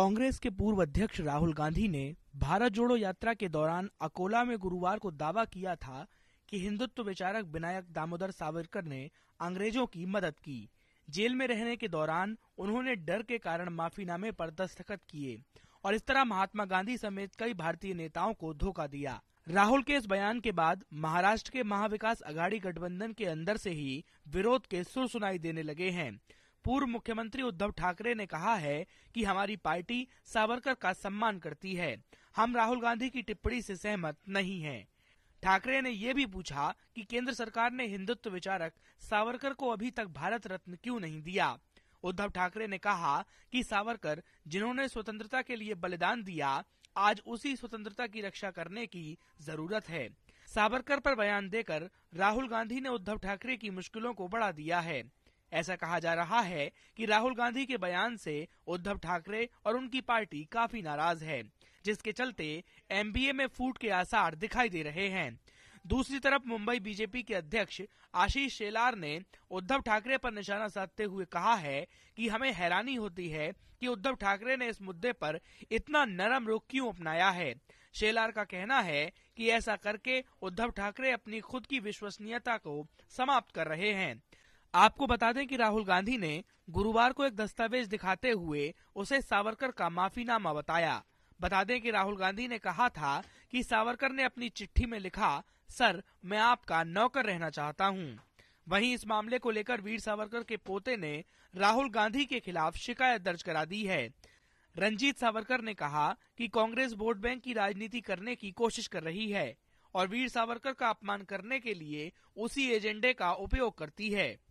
कांग्रेस के पूर्व अध्यक्ष राहुल गांधी ने भारत जोड़ो यात्रा के दौरान अकोला में गुरुवार को दावा किया था कि हिंदुत्व विचारक विनायक दामोदर सावरकर ने अंग्रेजों की मदद की जेल में रहने के दौरान उन्होंने डर के कारण माफीनामे पर दस्तखत किए और इस तरह महात्मा गांधी समेत कई भारतीय नेताओं को धोखा दिया राहुल के इस बयान के बाद महाराष्ट्र के महाविकास अघाड़ी गठबंधन के अंदर से ही विरोध के सुर सुनाई देने लगे हैं पूर्व मुख्यमंत्री उद्धव ठाकरे ने कहा है कि हमारी पार्टी सावरकर का सम्मान करती है हम राहुल गांधी की टिप्पणी से सहमत नहीं हैं। ठाकरे ने ये भी पूछा कि केंद्र सरकार ने हिंदुत्व विचारक सावरकर को अभी तक भारत रत्न क्यों नहीं दिया उद्धव ठाकरे ने कहा कि सावरकर जिन्होंने स्वतंत्रता के लिए बलिदान दिया आज उसी स्वतंत्रता की रक्षा करने की जरूरत है सावरकर पर बयान देकर राहुल गांधी ने उद्धव ठाकरे की मुश्किलों को बढ़ा दिया है ऐसा कहा जा रहा है कि राहुल गांधी के बयान से उद्धव ठाकरे और उनकी पार्टी काफी नाराज है जिसके चलते एमबीए में फूट के आसार दिखाई दे रहे हैं दूसरी तरफ मुंबई बीजेपी के अध्यक्ष आशीष शेलार ने उद्धव ठाकरे पर निशाना साधते हुए कहा है कि हमें हैरानी होती है कि उद्धव ठाकरे ने इस मुद्दे पर इतना नरम रुख क्यों अपनाया है शेलार का कहना है कि ऐसा करके उद्धव ठाकरे अपनी खुद की विश्वसनीयता को समाप्त कर रहे हैं आपको बता दें कि राहुल गांधी ने गुरुवार को एक दस्तावेज दिखाते हुए उसे सावरकर का माफीनामा बताया बता दें कि राहुल गांधी ने कहा था कि सावरकर ने अपनी चिट्ठी में लिखा सर मैं आपका नौकर रहना चाहता हूँ वहीं इस मामले को लेकर वीर सावरकर के पोते ने राहुल गांधी के खिलाफ शिकायत दर्ज करा दी है रंजीत सावरकर ने कहा कि कांग्रेस वोट बैंक की राजनीति करने की कोशिश कर रही है और वीर सावरकर का अपमान करने के लिए उसी एजेंडे का उपयोग करती है